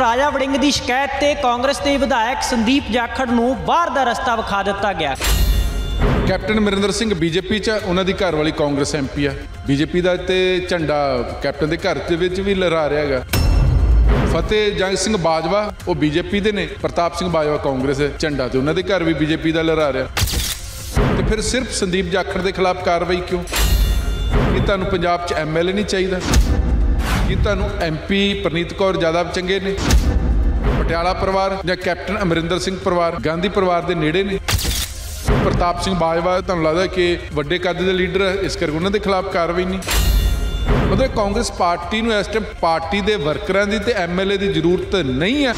ਰਾਜਾ ਵੜਿੰਗ ਦੀ ਸ਼ਿਕਾਇਤ ਤੇ ਕਾਂਗਰਸ ਦੇ ਵਿਧਾਇਕ ਸੰਦੀਪ ਜਾਖੜ ਨੂੰ ਬਾਹਰ ਦਾ ਰਸਤਾ ਵਿਖਾ ਦਿੱਤਾ ਗਿਆ ਕੈਪਟਨ ਮਰਿੰਦਰ ਸਿੰਘ ਬੀਜੇਪੀ 'ਚ ਉਹਨਾਂ ਦੀ ਘਰ ਵਾਲੀ ਕਾਂਗਰਸ ਐਮਪੀ ਆ ਬੀਜੇਪੀ ਦਾ ਤੇ ਝੰਡਾ ਕੈਪਟਨ ਦੇ ਘਰ ਦੇ ਵਿੱਚ ਵੀ ਲਹਿਰਾ ਰਿਹਾ ਹੈਗਾ ਫਤਿਹ ਜੰਗ ਸਿੰਘ ਬਾਜਵਾ ਉਹ ਬੀਜੇਪੀ ਦੇ ਨੇ ਪ੍ਰਤਾਪ ਸਿੰਘ ਬਾਜਵਾ ਕਾਂਗਰਸ ਦੇ ਝੰਡਾ ਤੇ ਉਹਨਾਂ ਦੇ ਘਰ ਵੀ ਬੀਜੇਪੀ ਦਾ ਲਹਿਰਾ ਰਿਹਾ ਤੇ ਫਿਰ ਸਿਰਫ ਸੰਦੀਪ ਜਾਖੜ ਦੇ ਖਿਲਾਫ ਕਾਰਵਾਈ ਕਿਉਂ ਇਹ ਤੁਹਾਨੂੰ ਪੰਜਾਬ 'ਚ ਐਮਐਲਏ ਨਹੀਂ ਚਾਹੀਦਾ ਕੀ ਤੁਹਾਨੂੰ ਐਮਪੀ ਪ੍ਰਨੀਤ ਕੌਰ ਜ਼ਿਆਦਾ ਚੰਗੇ ਨੇ ਪਟਿਆਲਾ ਪਰਿਵਾਰ ਜਾਂ ਕੈਪਟਨ ਅਮਰਿੰਦਰ ਸਿੰਘ ਪਰਿਵਾਰ ਗਾਂਧੀ ਪਰਿਵਾਰ ਦੇ ਨੇੜੇ ਨੇ ਪ੍ਰਤਾਪ ਸਿੰਘ ਬਾਜਵਾ ਤੁਹਾਨੂੰ ਲੱਗਦਾ ਕਿ ਵੱਡੇ ਕੱਦ ਦੇ ਲੀਡਰ ਇਸ ਕਰਕੇ ਉਹਨਾਂ ਦੇ ਖਿਲਾਫ ਕਾਰਵਾਈ ਨਹੀਂ ਉਹਦੇ ਕਾਂਗਰਸ ਪਾਰਟੀ ਨੂੰ ਇਸ ਟਾਈਮ ਪਾਰਟੀ ਦੇ ਵਰਕਰਾਂ ਦੀ ਤੇ ਐਮਐਲਏ ਦੀ ਜ਼ਰੂਰਤ ਨਹੀਂ ਹੈ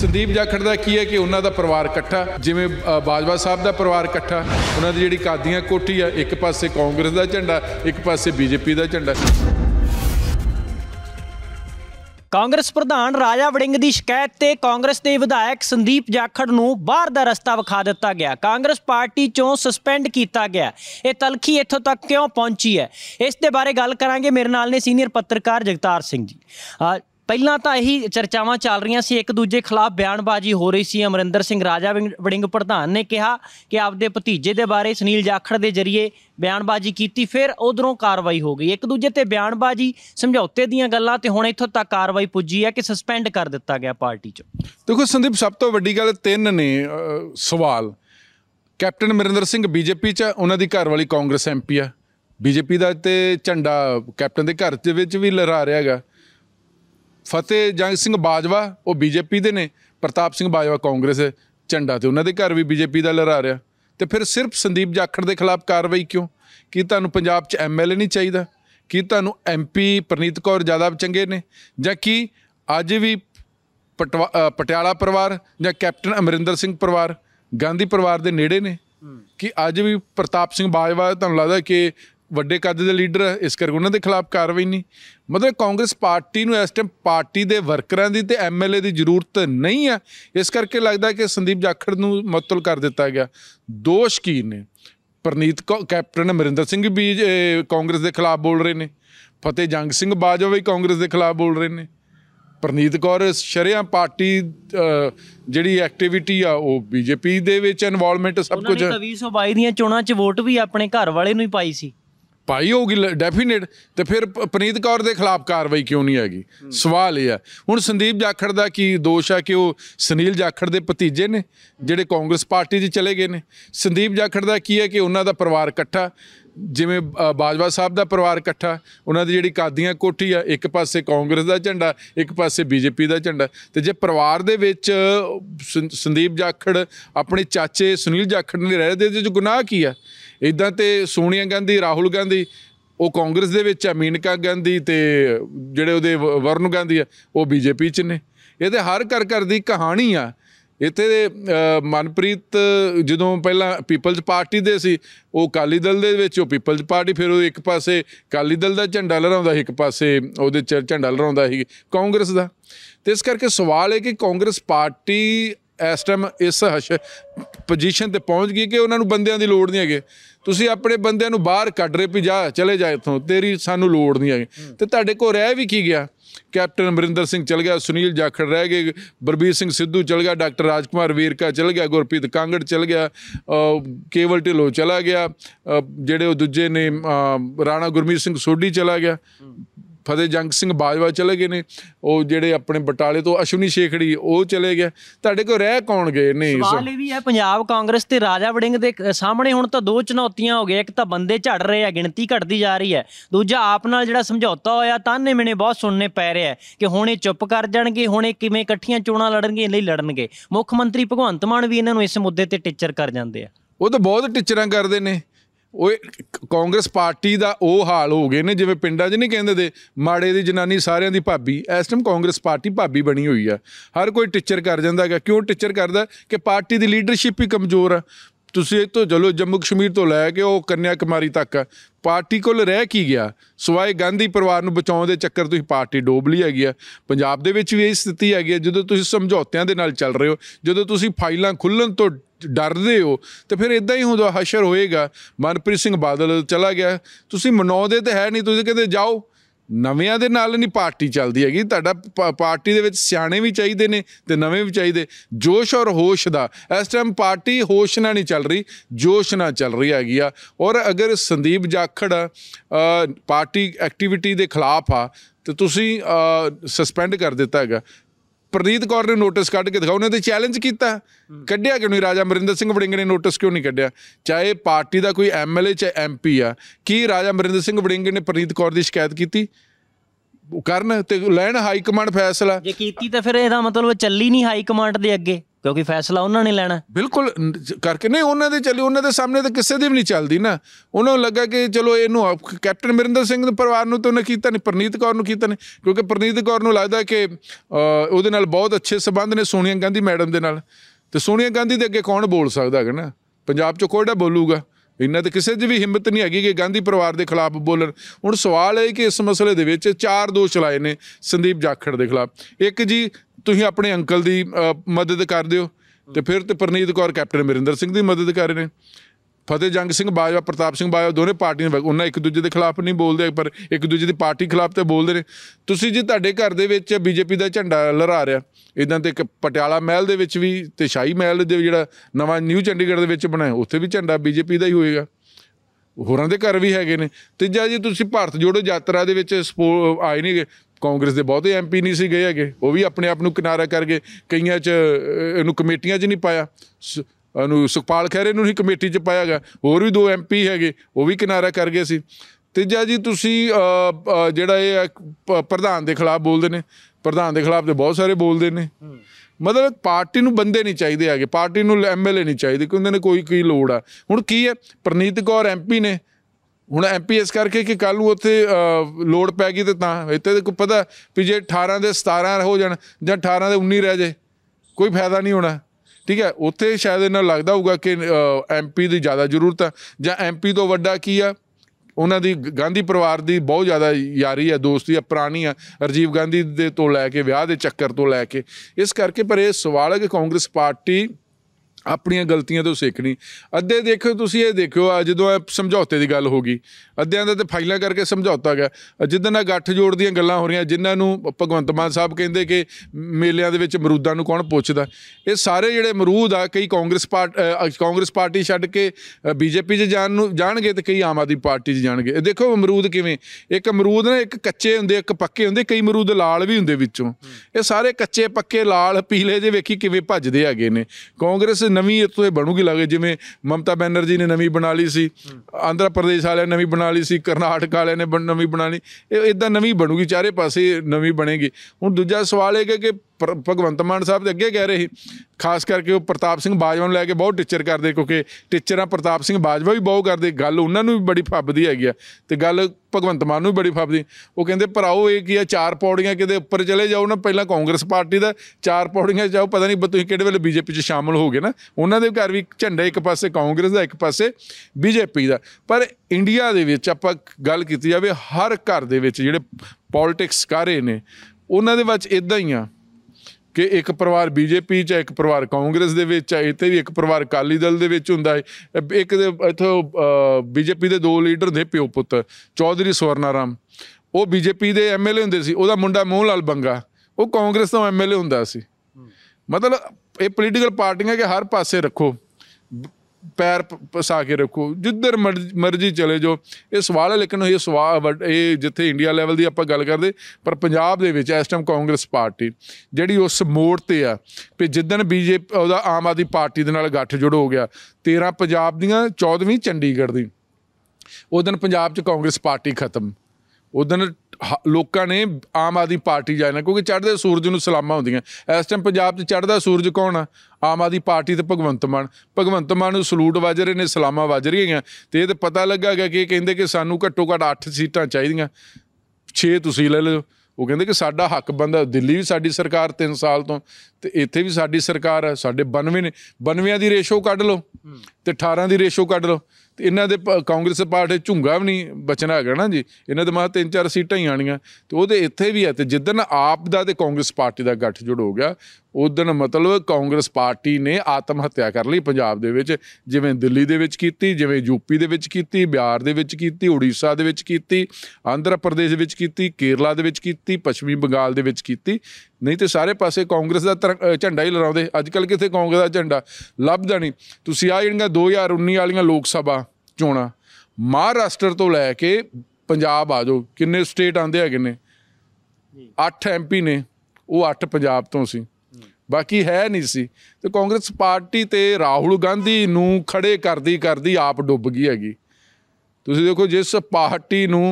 ਸੰਦੀਪ ਜਾਖੜ ਦਾ ਕੀ ਹੈ ਕਿ ਉਹਨਾਂ ਦਾ ਪਰਿਵਾਰ ਇਕੱਠਾ ਜਿਵੇਂ ਬਾਜਵਾ ਸਾਹਿਬ ਦਾ ਪਰਿਵਾਰ ਇਕੱਠਾ ਉਹਨਾਂ ਦੀ ਜਿਹੜੀ ਕਾਦੀਆਂ ਕੋਠੀ ਆ ਇੱਕ ਪਾਸੇ ਕਾਂਗਰਸ ਦਾ ਝੰਡਾ ਇੱਕ ਪਾਸੇ ਬੀਜੇਪੀ ਦਾ ਝੰਡਾ ਕਾਂਗਰਸ ਪ੍ਰਧਾਨ ਰਾਜਾ ਵੜਿੰਗ ਦੀ ਸ਼ਿਕਾਇਤ ਤੇ ਕਾਂਗਰਸ ਦੇ ਵਿਧਾਇਕ ਸੰਦੀਪ ਜਾਖੜ ਨੂੰ ਬਾਹਰ ਦਾ ਰਸਤਾ ਵਿਖਾ ਦਿੱਤਾ ਗਿਆ ਕਾਂਗਰਸ ਪਾਰਟੀ ਚੋਂ ਸਸਪੈਂਡ ਕੀਤਾ ਗਿਆ ਇਹ ਤਲਖੀ ਇੱਥੋਂ ਤੱਕ ਕਿਉਂ ਪਹੁੰਚੀ ਹੈ ਇਸ ਦੇ ਬਾਰੇ ਗੱਲ ਕਰਾਂਗੇ ਮੇਰੇ ਨਾਲ ਨੇ ਸੀਨੀਅਰ ਪੱਤਰਕਾਰ ਜਗਤਾਰ ਸਿੰਘ ਜੀ ਪਹਿਲਾਂ ਤਾਂ ਇਹੀ ਚਰਚਾਵਾਂ ਚੱਲ ਰਹੀਆਂ ਸੀ ਇੱਕ ਦੂਜੇ ਖਿਲਾਫ ਬਿਆਨਬਾਜ਼ੀ ਹੋ ਰਹੀ ਸੀ ਅਮਰਿੰਦਰ ਸਿੰਘ ਰਾਜਾ ਵੜਿੰਗ ਪ੍ਰਧਾਨ ਨੇ ਕਿਹਾ ਕਿ ਆਪਦੇ ਭਤੀਜੇ ਦੇ ਬਾਰੇ ਸੁਨੀਲ ਜਾਖੜ ਦੇ ਜ਼ਰੀਏ ਬਿਆਨਬਾਜ਼ੀ ਕੀਤੀ ਫਿਰ ਉਧਰੋਂ ਕਾਰਵਾਈ ਹੋ ਗਈ ਇੱਕ ਦੂਜੇ ਤੇ ਬਿਆਨਬਾਜ਼ੀ ਸਮਝੌਤੇ ਦੀਆਂ ਗੱਲਾਂ ਤੇ ਹੁਣ ਇੱਥੋਂ ਤੱਕ ਕਾਰਵਾਈ ਪੁੱਜੀ ਹੈ ਕਿ ਸਸਪੈਂਡ ਕਰ ਦਿੱਤਾ ਗਿਆ ਪਾਰਟੀ ਚੋਂ ਦੇਖੋ ਸੰਦੀਪ ਸਭ ਤੋਂ ਵੱਡੀ ਗੱਲ ਤਿੰਨ ਨੇ ਸਵਾਲ ਕੈਪਟਨ ਅਮਰਿੰਦਰ ਸਿੰਘ ਬੀਜੇਪੀ ਚ ਉਹਨਾਂ ਦੀ ਘਰ ਵਾਲੀ ਕਾਂਗਰਸ ਐਮਪੀ ਆ ਬੀਜੇਪੀ ਦਾ ਤੇ ਝੰਡਾ ਕੈਪਟਨ ਦੇ ਘਰ ਦੇ ਵਿੱਚ ਵੀ ਲਹਿਰਾ ਰਿਹਾ ਹੈਗਾ ਫਤਿਹ ਜੰਗ ਸਿੰਘ ਬਾਜਵਾ ਉਹ ਬੀਜੇਪੀ ਦੇ ਨੇ ਪ੍ਰਤਾਪ ਸਿੰਘ ਬਾਜਵਾ ਕਾਂਗਰਸ ਝੰਡਾ ਤੇ ਉਹਨਾਂ ਦੇ ਘਰ ਵੀ ਬੀਜੇਪੀ ਦਾ ਲਹਿਰਾ ਰਿਹਾ ਤੇ ਫਿਰ ਸਿਰਫ ਸੰਦੀਪ ਜਾਖੜ ਦੇ ਖਿਲਾਫ ਕਾਰਵਾਈ ਕਿਉਂ ਕੀ ਤੁਹਾਨੂੰ ਪੰਜਾਬ 'ਚ ਐਮਐਲਏ ਨਹੀਂ ਚਾਹੀਦਾ ਕੀ ਤੁਹਾਨੂੰ ਐਮਪੀ ਪ੍ਰਨੀਤ ਕੌਰ ਜ਼ਿਆਦਾ ਚੰਗੇ ਨੇ ਜਾਂ ਕੀ ਅੱਜ ਵੀ ਪਟਿਆਲਾ ਪਰਿਵਾਰ ਜਾਂ ਕੈਪਟਨ ਅਮਰਿੰਦਰ ਸਿੰਘ ਪਰਿਵਾਰ ਗਾਂਧੀ ਪਰਿਵਾਰ ਦੇ ਨੇੜੇ ਨੇ ਕਿ ਅੱਜ ਵੀ ਪ੍ਰਤਾਪ ਸਿੰਘ ਬਾਜਵਾ ਤੁਹਾਨੂੰ ਲੱਗਦਾ ਕਿ ਵੱਡੇ ਕੱਦ ਦੇ ਲੀਡਰ ਇਸ ਕਰਕੇ ਉਹਨਾਂ ਦੇ ਖਿਲਾਫ ਕਾਰਵਾਈ ਨਹੀਂ ਮਤਲਬ ਕਾਂਗਰਸ ਪਾਰਟੀ ਨੂੰ ਇਸ ਟਾਈਮ ਪਾਰਟੀ ਦੇ ਵਰਕਰਾਂ ਦੀ ਤੇ ਐਮਐਲਏ ਦੀ ਜ਼ਰੂਰਤ ਨਹੀਂ ਆ ਇਸ ਕਰਕੇ ਲੱਗਦਾ ਕਿ ਸੰਦੀਪ ਜਾਖੜ ਨੂੰ ਮਤਲ ਕਰ ਦਿੱਤਾ ਗਿਆ ਦੋਸ਼ ਕੀ ਨੇ ਪ੍ਰਨੀਤ ਕੈਪਟਨ ਅਮਰਿੰਦਰ ਸਿੰਘ ਵੀ ਕਾਂਗਰਸ ਦੇ ਖਿਲਾਫ ਬੋਲ ਰਹੇ ਨੇ ਫਤਿਹ ਜੰਗ ਸਿੰਘ ਬਾਜਵਾ ਵੀ ਕਾਂਗਰਸ ਦੇ ਖਿਲਾਫ ਬੋਲ ਰਹੇ ਨੇ ਪ੍ਰਨੀਤ ਕੌਰ ਸ਼ਰਿਆ ਪਾਰਟੀ ਜਿਹੜੀ ਐਕਟੀਵਿਟੀ ਆ ਉਹ ਬੀਜੇਪੀ ਦੇ ਵਿੱਚ ਇਨਵੋਲਵਮੈਂਟ ਸਭ ਕੁਝ ਉਹਨਾਂ ਨੇ 2022 ਦੀਆਂ ਚੋਣਾਂ 'ਚ ਵੋਟ ਵੀ ਆਪਣੇ ਘਰ ਵਾਲੇ ਨੂੰ ਹੀ ਪਾਈ ਸੀ ਪਾਈ ਹੋਗੀ ਡੈਫੀਨਿਟ ਤੇ ਫਿਰ ਪਨੀਤ ਕੌਰ ਦੇ ਖਿਲਾਫ ਕਾਰਵਾਈ ਕਿਉਂ ਨਹੀਂ ਹੈਗੀ ਸਵਾਲ ਇਹ ਹੈ ਹੁਣ ਸੰਦੀਪ ਜਾਖੜ ਦਾ ਕੀ ਦੋਸ਼ ਹੈ ਕਿ ਉਹ ਸੁਨੀਲ ਜਾਖੜ ਦੇ ਭਤੀਜੇ ਨੇ ਜਿਹੜੇ ਕਾਂਗਰਸ ਪਾਰਟੀ 'ਚ ਚਲੇ ਗਏ ਨੇ ਸੰਦੀਪ ਜਾਖੜ ਦਾ ਕੀ ਹੈ ਕਿ ਉਹਨਾਂ ਦਾ ਪਰਿਵਾਰ ਇਕੱਠਾ ਜਿਵੇਂ ਬਾਜਵਾ ਸਾਹਿਬ ਦਾ ਪਰਿਵਾਰ ਇਕੱਠਾ ਉਹਨਾਂ ਦੀ ਜਿਹੜੀ ਕਾਦੀਆਂ ਕੋਠੀ ਆ ਇੱਕ ਪਾਸੇ ਕਾਂਗਰਸ ਦਾ ਝੰਡਾ ਇੱਕ ਪਾਸੇ ਬੀਜੇਪੀ ਦਾ ਝੰਡਾ ਤੇ ਜੇ ਪਰਿਵਾਰ ਦੇ ਵਿੱਚ ਸੰਦੀਪ ਜਾਖੜ ਆਪਣੇ ਚਾਚੇ ਸੁਨੀਲ ਜਾਖੜ ਨੇ ਰਹਿ ਦੇ ਜੋ ਗੁਨਾਹ ਕੀ ਆ ਇਦਾਂ ਤੇ ਸੋਨੀਆ ਗਾਂਧੀ ਰਾਹੁਲ ਗਾਂਧੀ ਉਹ ਕਾਂਗਰਸ ਦੇ ਵਿੱਚ ਆ ਮੀਨਕਾ ਗਾਂਧੀ ਤੇ ਜਿਹੜੇ ਉਹਦੇ ਵਰਨ ਗਾਂਧੀ ਆ ਉਹ ਬੀਜੇਪੀ ਚ ਨੇ ਇਹ ਤੇ ਹਰ ਕਰ ਕਰ ਦੀ ਕਹਾਣੀ ਆ ਇੱਥੇ ਮਨਪ੍ਰੀਤ ਜਦੋਂ ਪਹਿਲਾਂ ਪੀਪਲਜ਼ ਪਾਰਟੀ ਦੇ ਸੀ ਉਹ ਕਾਲੀ ਦਲ ਦੇ ਵਿੱਚ ਉਹ ਪੀਪਲਜ਼ ਪਾਰਟੀ ਫਿਰ ਉਹ ਇੱਕ ਪਾਸੇ ਕਾਲੀ ਦਲ ਦਾ ਝੰਡਾ ਲਹਿਰਾਉਂਦਾ ਇੱਕ ਪਾਸੇ ਉਹਦੇ ਝੰਡਾ ਲਹਿਰਾਉਂਦਾ ਸੀ ਕਾਂਗਰਸ ਦਾ ਤੇ ਇਸ ਕਰਕੇ ਸਵਾਲ ਹੈ ਕਿ ਕਾਂਗਰਸ ਪਾਰਟੀ ਇਸ ਟਾਈਮ ਇਸ ਹਸ਼ ਪੋਜੀਸ਼ਨ ਤੇ ਪਹੁੰਚ ਗਈ ਕਿ ਉਹਨਾਂ ਨੂੰ ਬੰਦਿਆਂ ਦੀ ਲੋੜ ਨਹੀਂ ਹੈਗੇ ਤੁਸੀਂ ਆਪਣੇ ਬੰਦਿਆਂ ਨੂੰ ਬਾਹਰ ਕੱਢ ਰਹੇ ਵੀ ਜਾ ਚਲੇ ਜਾ ਇੱਥੋਂ ਤੇਰੀ ਸਾਨੂੰ ਲੋੜ ਨਹੀਂ ਹੈਗੀ ਤੇ ਤੁਹਾਡੇ ਕੋਲ ਰਹਿ ਵੀ ਕੀ ਗਿਆ ਕੈਪਟਨ ਅਮਰਿੰਦਰ ਸਿੰਘ ਚਲ ਗਿਆ ਸੁਨੀਲ ਜਾਖੜ ਰਹਿ ਗਏ ਬਰਬੀਰ ਸਿੰਘ ਸਿੱਧੂ ਚਲ ਗਿਆ ਡਾਕਟਰ ਰਾਜਕੁਮਾਰ ਵੀਰਕਾ ਚਲ ਗਿਆ ਗੁਰਪ੍ਰੀਤ ਕਾਂਗੜ ਚਲ ਗਿਆ ਕੇਵਲ ਢਿਲੋ ਚਲਾ ਗਿਆ ਜਿਹੜੇ ਉਹ ਦੂਜੇ ਨੇ ਰਾਣਾ ਗੁਰਮੀਤ ਸਿੰਘ ਸੋਢੀ ਚਲਾ ਗਿਆ ਫਤਿਹ ਜੰਗ ਸਿੰਘ ਬਾਜਵਾ ਚਲੇ ਗਏ ਨੇ ਉਹ ਜਿਹੜੇ ਆਪਣੇ ਬਟਾਲੇ ਤੋਂ ਅਸ਼ਵਨੀ ਸ਼ੇਖੜੀ ਉਹ ਚਲੇ ਗਿਆ ਤੁਹਾਡੇ ਕੋਲ ਰਹਿ ਕੌਣ ਗਏ ਨੇ ਸਵਾਲ ਇਹ ਵੀ ਹੈ ਪੰਜਾਬ ਕਾਂਗਰਸ ਤੇ ਰਾਜਾ ਵੜਿੰਗ ਦੇ ਸਾਹਮਣੇ ਹੁਣ ਤਾਂ ਦੋ ਚੁਣੌਤੀਆਂ ਹੋ ਗਏ ਇੱਕ ਤਾਂ ਬੰਦੇ ਝੜ ਰਹੇ ਆ ਗਿਣਤੀ ਘਟਦੀ ਜਾ ਰਹੀ ਹੈ ਦੂਜਾ ਆਪ ਨਾਲ ਜਿਹੜਾ ਸਮਝੌਤਾ ਹੋਇਆ ਤਾਨੇ ਮੈਨੇ ਬਹੁਤ ਸੁਣਨੇ ਪੈ ਰਿਹਾ ਕਿ ਹੁਣ ਇਹ ਚੁੱਪ ਕਰ ਜਾਣਗੇ ਹੁਣ ਇਹ ਕਿਵੇਂ ਇਕੱਠੀਆਂ ਚੋਣਾਂ ਲੜਨਗੇ ਲਈ ਲੜਨਗੇ ਮੁੱਖ ਮੰਤਰੀ ਭਗਵੰਤ ਮਾਨ ਵੀ ਇਹਨਾਂ ਨੂੰ ਇਸ ਮੁੱਦੇ ਤੇ ਟਿੱਚਰ ਕਰ ਜਾਂਦੇ ਆ ਉਹ ਤਾਂ ਬਹੁਤ ਟਿੱਚਰਾਂ ਕਰਦੇ ਨੇ ਓਏ ਕਾਂਗਰਸ ਪਾਰਟੀ ਦਾ ਉਹ ਹਾਲ ਹੋ ਗਏ ਨੇ ਜਿਵੇਂ ਪਿੰਡਾਂ 'ਚ ਨਹੀਂ ਕਹਿੰਦੇ ਦੇ ਮਾੜੇ ਦੀ ਜਨਾਨੀ ਸਾਰਿਆਂ ਦੀ ਭਾਬੀ ਇਸ ਟਾਈਮ ਕਾਂਗਰਸ ਪਾਰਟੀ ਭਾਬੀ ਬਣੀ ਹੋਈ ਆ ਹਰ ਕੋਈ ਟੀਚਰ ਕਰ ਜਾਂਦਾ ਹੈਗਾ ਕਿਉਂ ਟੀਚਰ ਕਰਦਾ ਕਿ ਪਾਰਟੀ ਦੀ ਲੀਡਰਸ਼ਿਪ ਹੀ ਕਮਜ਼ੋਰ ਆ ਤੁਸੀਂ ਇਹ ਤੋਂ ਜਲੋ ਜੰਮੂ ਕਸ਼ਮੀਰ ਤੋਂ ਲੈ ਕੇ ਉਹ ਕੰਨਿਆ ਕੁਮਾਰੀ ਤੱਕ ਪਾਰਟੀ ਕੋਲ ਰਹਿ ਕੀ ਗਿਆ ਸਵਾਏ ਗਾਂਧੀ ਪਰਿਵਾਰ ਨੂੰ ਬਚਾਉਣ ਦੇ ਚੱਕਰ ਤੁਸੀਂ ਪਾਰਟੀ ਡੋਬ ਲਈ ਹੈਗੀ ਆ ਪੰਜਾਬ ਦੇ ਵਿੱਚ ਵੀ ਇਹ ਸਥਿਤੀ ਹੈਗੀ ਆ ਜਦੋਂ ਤੁਸੀਂ ਸਮਝੌਤਿਆਂ ਦੇ ਨਾਲ ਚੱਲ ਰਹੇ ਹੋ ਜਦੋਂ ਤੁਸੀਂ ਫਾਈਲਾਂ ਖੁੱਲਣ ਤੋਂ ਡਰਦੇ ਹੋ ਤੇ ਫਿਰ ਇਦਾਂ ਹੀ ਹੁੰਦਾ ਹਸ਼ਰ ਹੋਏਗਾ ਮਨਪ੍ਰੀਤ ਸਿੰਘ ਬਾਦਲ ਚਲਾ ਗਿਆ ਤੁਸੀਂ ਮਨਾਉਂਦੇ ਤੇ ਹੈ ਨਹੀਂ ਤੁਸੀਂ ਕਹਿੰਦੇ ਜਾਓ ਨਵਿਆਂ ਦੇ ਨਾਲ ਨਹੀਂ ਪਾਰਟੀ ਚੱਲਦੀ ਹੈਗੀ ਤੁਹਾਡਾ ਪਾਰਟੀ ਦੇ ਵਿੱਚ ਸਿਆਣੇ ਵੀ ਚਾਹੀਦੇ ਨੇ ਤੇ ਨਵੇਂ ਵੀ ਚਾਹੀਦੇ ਜੋਸ਼ ਔਰ ਹੋਸ਼ ਦਾ ਇਸ ਟਾਈਮ ਪਾਰਟੀ ਹੋਸ਼ ਨਾਲ ਨਹੀਂ ਚੱਲ ਰਹੀ ਜੋਸ਼ ਨਾਲ ਚੱਲ ਰਹੀ ਹੈਗੀ ਆ ਔਰ ਅਗਰ ਸੰਦੀਪ ਜਾਖੜ ਪਾਰਟੀ ਐਕਟੀਵਿਟੀ ਦੇ ਖਿਲਾਫ ਆ ਤੇ ਤੁਸੀਂ ਸਸਪੈਂਡ ਕਰ ਦਿੱਤਾ ਹੈਗਾ ਪ੍ਰਦੀਪ ਕੌਰ ਨੇ ਨੋਟਿਸ ਕੱਢ ਕੇ ਦਿਖਾਓ ਉਹਨੇ ਤੇ ਚੈਲੰਜ ਕੀਤਾ ਕੱਢਿਆ ਕਿਉਂ ਨਹੀਂ ਰਾਜਾ ਮਰਿੰਦਰ ਸਿੰਘ ਵੜਿੰਗ ਨੇ ਨੋਟਿਸ ਕਿਉਂ ਨਹੀਂ ਕੱਢਿਆ ਚਾਹੇ ਪਾਰਟੀ ਦਾ ਕੋਈ ਐਮਐਲਏ ਚਾਹੇ ਐਮਪੀ ਆ ਕੀ ਰਾਜਾ ਮਰਿੰਦਰ ਸਿੰਘ ਵੜਿੰਗ ਨੇ ਪ੍ਰਦੀਪ ਕੌਰ ਦੀ ਸ਼ਿਕਾਇਤ ਕੀਤੀ ਕਰਨ ਤੇ ਲੈਣ ਹਾਈ ਕਮਾਂਡ ਫੈਸਲਾ ਜੇ ਕੀਤੀ ਤਾਂ ਫਿਰ ਇਹਦਾ ਮਤਲਬ ਚੱਲੀ ਨਹੀਂ ਹਾਈ ਕਮਾਂਡ ਦੇ ਅੱਗੇ ਕਿਉਂਕਿ ਫੈਸਲਾ ਉਹਨਾਂ ਨੇ ਲੈਣਾ ਬਿਲਕੁਲ ਕਰਕੇ ਨਹੀਂ ਉਹਨਾਂ ਦੇ ਚੱਲੀ ਉਹਨਾਂ ਦੇ ਸਾਹਮਣੇ ਤਾਂ ਕਿਸੇ ਦੀ ਵੀ ਨਹੀਂ ਚੱਲਦੀ ਨਾ ਉਹਨਾਂ ਨੂੰ ਲੱਗਾ ਕਿ ਚਲੋ ਇਹਨੂੰ ਕੈਪਟਨ ਮਰਿੰਦਰ ਸਿੰਘ ਦੇ ਪਰਿਵਾਰ ਨੂੰ ਤਾਂ ਉਹਨੇ ਕੀਤਾ ਨਹੀਂ ਪ੍ਰਨੀਤ ਕੌਰ ਨੂੰ ਕੀਤਾ ਨਹੀਂ ਕਿਉਂਕਿ ਪ੍ਰਨੀਤ ਕੌਰ ਨੂੰ ਲੱਗਦਾ ਕਿ ਉਹਦੇ ਨਾਲ ਬਹੁਤ ਅੱਛੇ ਸਬੰਧ ਨੇ ਸੋਨੀਆ ਗਾਂਧੀ ਮੈਡਮ ਦੇ ਨਾਲ ਤੇ ਸੋਨੀਆ ਗਾਂਧੀ ਦੇ ਅੱਗੇ ਕੌਣ ਬੋਲ ਸਕਦਾ ਹੈ ਨਾ ਪੰਜਾਬ 'ਚ ਕੋਈ ਡਾ ਬੋਲੂਗਾ ਇਹਨਾਂ ਤੇ ਕਿਸੇ ਦੀ ਵੀ ਹਿੰਮਤ ਨਹੀਂ ਹੈਗੀ ਕਿ ਗਾਂਧੀ ਪਰਿਵਾਰ ਦੇ ਖਿਲਾਫ ਬੋਲਣ ਹੁਣ ਸਵਾਲ ਹੈ ਕਿ ਇਸ ਮਸਲੇ ਦੇ ਵਿੱਚ ਚਾਰ ਦੋਸ਼ ਲਾਏ ਨੇ ਸੰਦੀਪ ਜਾਖੜ ਦੇ ਖਿਲਾਫ ਇੱਕ ਜੀ ਤੁਸੀਂ ਆਪਣੇ ਅੰਕਲ ਦੀ ਮਦਦ ਕਰਦੇ ਹੋ ਤੇ ਫਿਰ ਤੇ ਪ੍ਰਨੀਤ ਕੌਰ ਕੈਪਟਨ ਮਰਿੰਦਰ ਸਿੰਘ ਦੀ ਮਦਦ ਕਰ ਰਹੇ ਨੇ ਫਤਿਹ ਜੰਗ ਸਿੰਘ ਬਾਜਵਾ ਪ੍ਰਤਾਪ ਸਿੰਘ ਬਾਜਵਾ ਦੋਨੇ ਪਾਰਟੀਆਂ ਉਹਨਾਂ ਇੱਕ ਦੂਜੇ ਦੇ ਖਿਲਾਫ ਨਹੀਂ ਬੋਲਦੇ ਪਰ ਇੱਕ ਦੂਜੇ ਦੀ ਪਾਰਟੀ ਖਿਲਾਫ ਤੇ ਬੋਲਦੇ ਨੇ ਤੁਸੀਂ ਜੀ ਤੁਹਾਡੇ ਘਰ ਦੇ ਵਿੱਚ ਬੀਜੇਪੀ ਦਾ ਝੰਡਾ ਲਹਿਰਾ ਰਿਹਾ ਇਦਾਂ ਤੇ ਇੱਕ ਪਟਿਆਲਾ ਮਹਿਲ ਦੇ ਵਿੱਚ ਵੀ ਤੇ ਸ਼ਾਹੀ ਮਹਿਲ ਦੇ ਜਿਹੜਾ ਨਵਾਂ ਨਿਊ ਚੰਡੀਗੜ੍ਹ ਦੇ ਵਿੱਚ ਬਣਾਇਆ ਉੱਥੇ ਵੀ ਝੰਡਾ ਬੀਜੇਪੀ ਦਾ ਹੀ ਹੋਏਗਾ ਹੋਰਾਂ ਦੇ ਘਰ ਵੀ ਹੈਗੇ ਨੇ ਤੀਜਾ ਜੀ ਤੁਸੀਂ ਭਾਰਤ ਜੋੜੋ ਯਾਤਰਾ ਦੇ ਵਿੱਚ ਆਏ ਨਹੀਂ ਕਾਂਗਰਸ ਦੇ ਬਹੁਤੇ ਐਮਪੀ ਨਹੀਂ ਸੀ ਗਏ ਹੈਗੇ ਉਹ ਵੀ ਆਪਣੇ ਆਪ ਨੂੰ ਕਿਨਾਰਾ ਕਰਕੇ ਕਈਆਂ 'ਚ ਇਹਨੂੰ ਕਮੇਟੀਆਂ 'ਚ ਨਹੀਂ ਪਾਇਆ ਨੂੰ ਸੁਖਪਾਲ ਖਹਿਰੇ ਨੂੰ ਹੀ ਕਮੇਟੀ 'ਚ ਪਾਇਆ ਗਿਆ ਹੋਰ ਵੀ ਦੋ ਐਮਪੀ ਹੈਗੇ ਉਹ ਵੀ ਕਿਨਾਰਾ ਕਰ ਗਏ ਸੀ ਤੀਜਾ ਜੀ ਤੁਸੀਂ ਜਿਹੜਾ ਇਹ ਪ੍ਰਧਾਨ ਦੇ ਖਿਲਾਫ ਬੋਲਦੇ ਨੇ ਪ੍ਰਧਾਨ ਦੇ ਖਿਲਾਫ ਤੇ ਬਹੁਤ ਸਾਰੇ ਬੋਲਦੇ ਨੇ ਮਤਲਬ ਪਾਰਟੀ ਨੂੰ ਬੰਦੇ ਨਹੀਂ ਚਾਹੀਦੇ ਹੈਗੇ ਪਾਰਟੀ ਨੂੰ ਐਮਐਲਏ ਨਹੀਂ ਚਾਹੀਦੇ ਕਿਉਂਦੇ ਨੇ ਕੋਈ ਕੀ ਲੋੜ ਆ ਹੁਣ ਕੀ ਹੈ ਪ੍ਰਨੀਤ ਕੌਰ ਐਮਪੀ ਨੇ ਹੁਣ ਐਮਪੀਐਸ ਕਰਕੇ ਕਿ ਕੱਲ ਨੂੰ ਉੱਥੇ ਲੋੜ ਪੈ ਗਈ ਤੇ ਤਾਂ ਇੱਥੇ ਕੋਈ ਪਤਾ ਵੀ ਜੇ 18 ਦੇ 17 ਹੋ ਜਾਣ ਜਾਂ 18 ਦੇ 19 ਰਹਿ ਜੇ ਕੋਈ ਫਾਇਦਾ ਨਹੀਂ ਹੋਣਾ ਠੀਕ ਹੈ ਉੱਥੇ ਸ਼ਾਇਦ ਇਹਨਾਂ ਲੱਗਦਾ ਹੋਊਗਾ ਕਿ ਐਮਪੀ ਦੀ ਜ਼ਿਆਦਾ ਜ਼ਰੂਰਤ ਹੈ ਜਾਂ ਐਮਪੀ ਤੋਂ ਵੱਡਾ ਕੀ ਆ ਉਹਨਾਂ ਦੀ ਗਾਂਧੀ ਪਰਿਵਾਰ ਦੀ ਬਹੁਤ ਜ਼ਿਆਦਾ ਯਾਰੀ ਹੈ ਦੋਸਤੀ ਹੈ ਪੁਰਾਣੀ ਹੈ ਰਜੀਵ ਗਾਂਧੀ ਦੇ ਤੋਂ ਲੈ ਕੇ ਵਿਆਹ ਦੇ ਚੱਕਰ ਤੋਂ ਲੈ ਕੇ ਇਸ ਕਰਕੇ ਪਰ ਇਹ ਸਵਾਲ ਹੈ ਕਿ ਕਾਂਗਰਸ ਪਾਰਟੀ ਆਪਣੀਆਂ ਗਲਤੀਆਂ ਤੋਂ ਸਿੱਖਣੀ ਅੱਧੇ ਦੇਖੋ ਤੁਸੀਂ ਇਹ ਦੇਖਿਓ ਆ ਜਦੋਂ ਇਹ ਸਮਝੌਤੇ ਦੀ ਗੱਲ ਹੋ ਗਈ ਅੱਧਿਆਂ ਦਾ ਤੇ ਫਾਈਲਾਂ ਕਰਕੇ ਸਮਝੌਤਾ ਗਿਆ ਜਿੱਦਾਂ ਨਾਲ ਗੱਠ ਜੋੜ ਦੀਆਂ ਗੱਲਾਂ ਹੋ ਰਹੀਆਂ ਜਿਨ੍ਹਾਂ ਨੂੰ ਭਗਵੰਤ ਮਾਨ ਸਾਹਿਬ ਕਹਿੰਦੇ ਕਿ ਮੇਲਿਆਂ ਦੇ ਵਿੱਚ ਮਰੂਦਾਂ ਨੂੰ ਕੌਣ ਪੁੱਛਦਾ ਇਹ ਸਾਰੇ ਜਿਹੜੇ ਮਰੂਦ ਆ ਕਈ ਕਾਂਗਰਸ ਪਾਰਟੀ ਕਾਂਗਰਸ ਪਾਰਟੀ ਛੱਡ ਕੇ ਬੀਜੇਪੀ 'ਚ ਜਾਣ ਨੂੰ ਜਾਣਗੇ ਤੇ ਕਈ ਆਮ ਆਦਮੀ ਪਾਰਟੀ 'ਚ ਜਾਣਗੇ ਇਹ ਦੇਖੋ ਅਮਰੂਦ ਕਿਵੇਂ ਇੱਕ ਅਮਰੂਦ ਨਾ ਇੱਕ ਕੱਚੇ ਹੁੰਦੇ ਇੱਕ ਪੱਕੇ ਹੁੰਦੇ ਕਈ ਅਮਰੂਦ ਲਾਲ ਵੀ ਹੁੰਦੇ ਵਿੱਚੋਂ ਇਹ ਸਾਰੇ ਕੱਚੇ ਪੱਕੇ ਲਾਲ ਪੀਲੇ ਜੇ ਵੇਖੀ ਕਿਵੇਂ ਭੱਜਦੇ ਹੈਗੇ ਨੇ ਕਾਂਗਰਸ ਨਵੀਂ ਇੱਥੇ ਬਣੂਗੀ ਲੱਗੇ ਜਿਵੇਂ ਮਮਤਾ ਬੈਨਰਜੀ ਨੇ ਨਵੀਂ ਬਣਾ ਲਈ ਸੀ ਆਂਧਰਾ ਪ੍ਰਦੇਸ਼ ਵਾਲਿਆਂ ਨੇ ਨਵੀਂ ਬਣਾ ਲਈ ਸੀ ਕਰਨਾਟਕ ਵਾਲਿਆਂ ਨੇ ਨਵੀਂ ਬਣਾ ਲਈ ਇਹ ਇਦਾਂ ਨਵੀਂ ਬਣੂਗੀ ਚਾਰੇ ਪਾਸੇ ਨਵੀਂ ਬਣੇਗੀ ਹੁਣ ਦੂਜਾ ਸਵਾਲ ਇਹ ਹੈ ਕਿ ਭਗਵੰਤ ਮਾਨ ਸਾਹਿਬ ਦੇ ਅੱਗੇ ਕਹਿ ਰਹੇ ਸੀ ਖਾਸ ਕਰਕੇ ਉਹ ਪ੍ਰਤਾਪ ਸਿੰਘ ਬਾਜਵਾ ਨੂੰ ਲੈ ਕੇ ਬਹੁਤ ਟੀਚਰ ਕਰਦੇ ਕਿਉਂਕਿ ਟੀਚਰਾਂ ਪ੍ਰਤਾਪ ਸਿੰਘ ਬਾਜਵਾ ਵੀ ਬਹੁਤ ਕਰਦੇ ਗੱਲ ਉਹਨਾਂ ਨੂੰ ਵੀ ਬੜੀ ਫੱਬਦੀ ਹੈਗੀ ਆ ਤੇ ਗੱਲ ਭਗਵੰਤ ਮਾਨ ਨੂੰ ਵੀ ਬੜੀ ਫੱਬਦੀ ਉਹ ਕਹਿੰਦੇ ਭਰਾਓ ਇਹ ਕੀ ਆ ਚਾਰ ਪੌੜੀਆਂ ਕਿਤੇ ਉੱਪਰ ਚਲੇ ਜਾਓ ਨਾ ਪਹਿਲਾਂ ਕਾਂਗਰਸ ਪਾਰਟੀ ਦਾ ਚਾਰ ਪੌੜੀਆਂ ਜਾਓ ਪਤਾ ਨਹੀਂ ਤੁਸੀਂ ਕਿਹੜੇ ਵੇਲੇ ਬੀਜੇਪੀ 'ਚ ਸ਼ਾਮਲ ਹੋਗੇ ਨਾ ਉਹਨਾਂ ਦੇ ਘਰ ਵੀ ਝੰਡਾ ਇੱਕ ਪਾਸੇ ਕਾਂਗਰਸ ਦਾ ਇੱਕ ਪਾਸੇ ਬੀਜੇਪੀ ਦਾ ਪਰ ਇੰਡੀਆ ਦੇ ਵਿੱਚ ਆਪਾਂ ਗੱਲ ਕੀਤੀ ਜਾਵੇ ਹਰ ਘਰ ਦੇ ਵਿੱਚ ਜਿਹੜੇ ਪੋਲਿਟਿਕਸ ਕਰ ਰਹੇ ਨੇ ਉਹਨਾਂ ਦੇ ਵਿੱਚ ਇਦਾਂ ਹੀ ਆ ਕਿ ਇੱਕ ਪਰਿਵਾਰ ਬੀਜੇਪੀ ਚ ਇੱਕ ਪਰਿਵਾਰ ਕਾਂਗਰਸ ਦੇ ਵਿੱਚ ਹੈ ਇੱਥੇ ਵੀ ਇੱਕ ਪਰਿਵਾਰ ਕਾਲੀ ਦਲ ਦੇ ਵਿੱਚ ਹੁੰਦਾ ਹੈ ਇੱਕ ਦੇ ਇਥੋਂ ਬੀਜੇਪੀ ਦੇ ਦੋ ਲੀਡਰ ਦੇ ਪਿਓ ਪੁੱਤ ਚੌਧਰੀ ਸਵਰਨਾਰਾਮ ਉਹ ਬੀਜੇਪੀ ਦੇ ਐਮਐਲਏ ਹੁੰਦੇ ਸੀ ਉਹਦਾ ਮੁੰਡਾ ਮੋਹਨ ਲਾਲ ਬੰਗਾ ਉਹ ਕਾਂਗਰਸ ਦਾ ਐਮਐਲਏ ਹੁੰਦਾ ਸੀ ਮਤਲਬ ਇਹ ਪੋਲੀਟੀਕਲ ਪਾਰਟੀਆਂ ਕਿ ਹਰ ਪਾਸੇ ਰੱਖੋ ਪੈਰ ਪਸਾ ਕੇ ਰੱਖੋ ਜਿੱਧਰ ਮਰਜ਼ੀ ਚਲੇ ਜਾਓ ਇਹ ਸਵਾਲ ਹੈ ਲੇਕਿਨ ਇਹ ਸਵਾਲ ਇਹ ਜਿੱਥੇ ਇੰਡੀਆ ਲੈਵਲ ਦੀ ਆਪਾਂ ਗੱਲ ਕਰਦੇ ਪਰ ਪੰਜਾਬ ਦੇ ਵਿੱਚ ਇਸ ਟਾਈਮ ਕਾਂਗਰਸ ਪਾਰਟੀ ਜਿਹੜੀ ਉਸ ਮੋੜ ਤੇ ਆ ਕਿ ਜਿੱਦਣ ਬੀਜੇਪੀ ਉਹਦਾ ਆਮ ਆਦੀ ਪਾਰਟੀ ਦੇ ਨਾਲ ਗੱਠਜੋੜ ਹੋ ਗਿਆ 13 ਪੰਜਾਬ ਦੀਆਂ 14ਵੀਂ ਚੰਡੀਗੜ੍ਹ ਦੀ ਉਸ ਦਿਨ ਪੰਜਾਬ 'ਚ ਕਾਂਗਰਸ ਪਾਰਟੀ ਖਤਮ ਉਦੋਂ ਲੋਕਾਂ ਨੇ ਆਮ ਆਦੀ ਪਾਰਟੀ ਜਾਣਾ ਕਿਉਂਕਿ ਚੜ੍ਹਦੇ ਸੂਰਜ ਨੂੰ ਸਲਾਮਾਂ ਹੁੰਦੀਆਂ ਇਸ ਟਾਈਮ ਪੰਜਾਬ 'ਚ ਚੜ੍ਹਦਾ ਸੂਰਜ ਕੌਣ ਆ ਆਮ ਆਦੀ ਪਾਰਟੀ ਤੇ ਭਗਵੰਤ ਮਾਨ ਭਗਵੰਤ ਮਾਨ ਨੂੰ ਸਲੂਟ ਵਜ ਰਹੇ ਨੇ ਸਲਾਮਾਂ ਵਜ ਰਹੀਆਂ ਤੇ ਇਹ ਤੇ ਪਤਾ ਗਿਆ ਕਿ ਇਹ ਕਹਿੰਦੇ ਕਿ ਸਾਨੂੰ ਘੱਟੋ ਘੱਟ 8 ਸੀਟਾਂ ਚਾਹੀਦੀਆਂ 6 ਤੁਸੀਂ ਲੈ ਲਓ ਉਹ ਕਹਿੰਦੇ ਕਿ ਸਾਡਾ ਹੱਕ ਬੰਦਾ ਦਿੱਲੀ ਵੀ ਸਾਡੀ ਸਰਕਾਰ 3 ਸਾਲ ਤੋਂ ਤੇ ਇੱਥੇ ਵੀ ਸਾਡੀ ਸਰਕਾਰ ਹੈ ਸਾਡੇ 92 ਨੇ 92 ਦੀ ਰੇਸ਼ੋ ਕੱਢ ਲਓ ਤੇ 18 ਦੀ ਰੇਸ਼ੋ ਕੱਢ ਲਓ ਤੇ ਇਹਨਾਂ ਦੇ ਕਾਂਗਰਸ ਪਾਰਟੀ ਝੁੰਗਾ ਵੀ ਨਹੀਂ ਬਚਣਾ ਹੈਗਾ ਨਾ ਜੀ ਇਹਨਾਂ ਦੇ ਮਾ ਤਿੰਨ ਚਾਰ ਸੀਟਾਂ ਹੀ ਆਣੀਆਂ ਤੇ ਉਹਦੇ ਇੱਥੇ ਵੀ ਹੈ ਤੇ ਜਿੱਦਨ ਆਪ ਦਾ ਤੇ ਕਾਂਗਰਸ ਪਾਰਟੀ ਦਾ ਗੱਠਜੋੜ ਹੋ ਗਿਆ ਉਦੋਂ ਮਤਲਬ ਕਾਂਗਰਸ ਪਾਰਟੀ ਨੇ ਆਤਮ ਹੱਤਿਆ ਕਰ ਲਈ ਪੰਜਾਬ ਦੇ ਵਿੱਚ ਜਿਵੇਂ ਦਿੱਲੀ ਦੇ ਵਿੱਚ ਕੀਤੀ ਜਿਵੇਂ ਯੂਪੀ ਦੇ ਵਿੱਚ ਕੀਤੀ ਬਿਹਾਰ ਦੇ ਵਿੱਚ ਕੀਤੀ ਓਡੀਸ਼ਾ ਦੇ ਵਿੱਚ ਕੀਤੀ ਆਂਧਰਾ ਪ੍ਰਦੇਸ਼ ਦੇ ਵਿੱਚ ਕੀਤੀ ਕੇਰਲਾ ਦੇ ਵਿੱਚ ਕੀਤੀ ਪੱਛਮੀ ਬੰਗਾਲ ਦੇ ਵਿੱਚ ਕੀਤੀ ਨਹੀਂ ਤੇ ਸਾਰੇ ਪਾਸੇ ਕਾਂਗਰਸ ਦਾ ਝੰਡਾ ਹੀ ਲਰਾਉਂਦੇ ਅੱਜ ਕੱਲ ਕਿਥੇ ਕਾਂਗਰਸ ਦਾ ਝੰਡਾ ਲੱਭਦਾ ਨਹੀਂ ਤੁਸੀਂ ਆ ਜਿਹੜੀਆਂ 2019 ਵਾਲੀਆਂ ਲੋਕ ਸਭਾ ਚੋਣਾਂ ਮਹਾਰਾਸ਼ਟਰ ਤੋਂ ਲੈ ਕੇ ਪੰਜਾਬ ਆ ਜਾਓ ਕਿੰਨੇ ਸਟੇਟ ਆਂਦੇ ਹੈਗੇ ਨੇ 8 ਐਮਪੀ ਨੇ ਉਹ 8 ਪੰਜਾਬ ਤੋਂ ਸੀ ਬਾਕੀ ਹੈ ਨਹੀਂ ਸੀ ਤੇ ਕਾਂਗਰਸ ਪਾਰਟੀ ਤੇ ਰਾਹੁਲ ਗਾਂਧੀ ਨੂੰ ਖੜੇ ਕਰਦੀ ਕਰਦੀ ਆਪ ਡੁੱਬ ਗਈ ਹੈਗੀ ਤੁਸੀਂ ਦੇਖੋ ਜਿਸ ਪਾਰਟੀ ਨੂੰ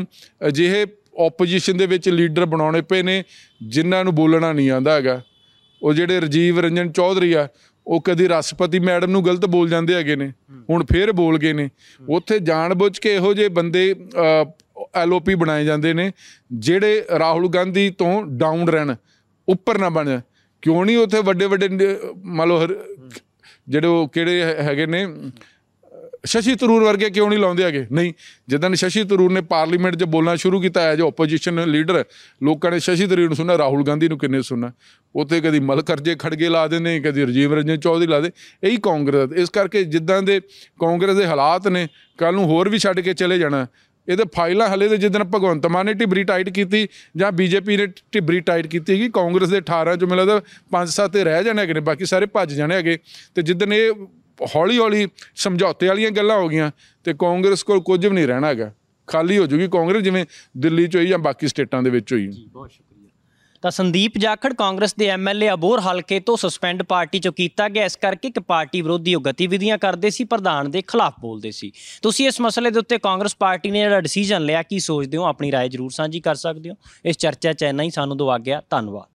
ਅਜਿਹੇ ਆਪੋਜੀਸ਼ਨ ਦੇ ਵਿੱਚ ਲੀਡਰ ਬਣਾਉਣੇ ਪਏ ਨੇ ਜਿਨ੍ਹਾਂ ਨੂੰ ਬੋਲਣਾ ਨਹੀਂ ਆਂਦਾ ਹੈਗਾ ਉਹ ਜਿਹੜੇ ਰਜੀਵ ਰੰਜਨ ਚੌਧਰੀ ਆ ਉਹ ਕਦੀ ਰਾਸ਼ਟਰਪਤੀ ਮੈਡਮ ਨੂੰ ਗਲਤ ਬੋਲ ਜਾਂਦੇ ਹੈਗੇ ਨੇ ਹੁਣ ਫੇਰ ਬੋਲ ਗਏ ਨੇ ਉੱਥੇ ਜਾਣਬੁੱਝ ਕੇ ਇਹੋ ਜਿਹੇ ਬੰਦੇ ਐਲਓਪੀ ਬਣਾਏ ਜਾਂਦੇ ਨੇ ਜਿਹੜੇ ਰਾਹੁਲ ਗਾਂਧੀ ਤੋਂ ਡਾਊਨ ਰਹਿਣ ਉੱਪਰ ਨਾ ਬਣ ਕਿਉਂ ਨਹੀਂ ਉੱਥੇ ਵੱਡੇ ਵੱਡੇ ਮੰਨ ਲਓ ਜਿਹੜੇ ਉਹ ਕਿਹੜੇ ਹੈਗੇ ਨੇ ਸ਼ਸ਼ੀ ਤਰੂਰ ਵਰਗੇ ਕਿਉਂ ਨਹੀਂ ਲਾਉਂਦੇ ਹੈਗੇ ਨਹੀਂ ਜਦੋਂ ਸ਼ਸ਼ੀ ਤਰੂਰ ਨੇ ਪਾਰਲੀਮੈਂਟ 'ਚ ਬੋਲਣਾ ਸ਼ੁਰੂ ਕੀਤਾ ਹੈ ਜੋ ਆਪੋਜੀਸ਼ਨ ਲੀਡਰ ਲੋਕਾਂ ਨੇ ਸ਼ਸ਼ੀ ਤਰੂਰ ਨੂੰ ਸੁਣਨਾ ਰਾਹੁਲ ਗਾਂਧੀ ਨੂੰ ਕਿੰਨੇ ਸੁਣਨਾ ਉੱਥੇ ਕਦੀ ਮਲਕ ਅਰਜੇ ਖੜਗੇ ਲਾ ਦਿੰਦੇ ਕਦੀ ਰਜੀਵ ਰੰਜਨ ਚੌਧਰੀ ਲਾ ਦੇ ਇਹੀ ਕਾਂਗਰਸ ਇਸ ਕਰਕੇ ਜਿੱਦਾਂ ਦੇ ਕਾਂਗਰਸ ਦੇ ਹਾਲਾਤ ਨੇ ਕੱਲ ਨੂੰ ਹੋਰ ਵੀ ਛੱਡ ਕੇ ਚਲੇ ਜਾਣਾ ਇਹਦੇ ਫਾਈਲਾਂ ਹਲੇ ਦੇ ਜਿੱਦਨ ਭਗਵੰਤ ਮਾਨ ਨੇ ਟਿਬਰੀ ਟਾਈਟ ਕੀਤੀ ਜਾਂ ਬੀਜੇਪੀ ਨੇ ਟਿਬਰੀ ਟਾਈਟ ਕੀਤੀ ਹੈਗੀ ਕਾਂਗਰਸ ਦੇ 18 ਚੋਂ ਮਿਲਦਾ 5-7 ਤੇ ਰਹਿ ਜਾਣੇ ਹੈਗੇ ਨੇ ਬਾਕੀ ਸਾਰੇ ਭੱਜ ਜਾਣੇ ਹੈਗੇ ਤੇ ਜਿੱਦਨ ਇਹ ਹੌਲੀ ਹੌਲੀ ਸਮਝੌਤੇ ਵਾਲੀਆਂ ਗੱਲਾਂ ਹੋ ਗਈਆਂ ਤੇ ਕਾਂਗਰਸ ਕੋਲ ਕੁਝ ਵੀ ਨਹੀਂ ਰਹਿਣਾ ਹੈਗਾ ਖਾਲੀ ਹੋ ਜੂਗੀ ਕਾਂਗਰਸ ਜਿਵੇਂ ਦਿੱਲੀ ਚ ਹੋਈ ਜਾਂ ਬਾਕੀ ਸਟੇਟਾਂ ਦੇ ਵਿੱਚ ਹੋਈ ਜੀ ਬਹੁਤ ਸ਼ੁਕਰੀਆ ਤਾਂ ਸੰਦੀਪ ਜਾਖੜ ਕਾਂਗਰਸ ਦੇ ਐਮਐਲਏ ਅਬੋਰ ਹਲਕੇ ਤੋਂ ਸਸਪੈਂਡ ਪਾਰਟੀ ਚੋਂ ਕੀਤਾ ਗਿਆ ਇਸ ਕਰਕੇ ਕਿ ਪਾਰਟੀ ਵਿਰੋਧੀ ਉਹ ਗਤੀਵਿਧੀਆਂ ਕਰਦੇ ਸੀ ਪ੍ਰਧਾਨ ਦੇ ਖਿਲਾਫ ਬੋਲਦੇ ਸੀ ਤੁਸੀਂ ਇਸ ਮਸਲੇ ਦੇ ਉੱਤੇ ਕਾਂਗਰਸ ਪਾਰਟੀ ਨੇ ਜਿਹੜਾ ਡਿਸੀਜਨ ਲਿਆ ਕੀ ਸੋਚਦੇ ਹੋ ਆਪਣੀ رائے ਜ਼ਰੂਰ ਸਾਂਝੀ ਕਰ ਸਕਦੇ ਹੋ ਇਸ ਚਰਚਾ ਚ ਇੰਨਾ ਹੀ ਸਾਨੂੰ ਦਵਾ ਗਿਆ ਧੰਨਵਾਦ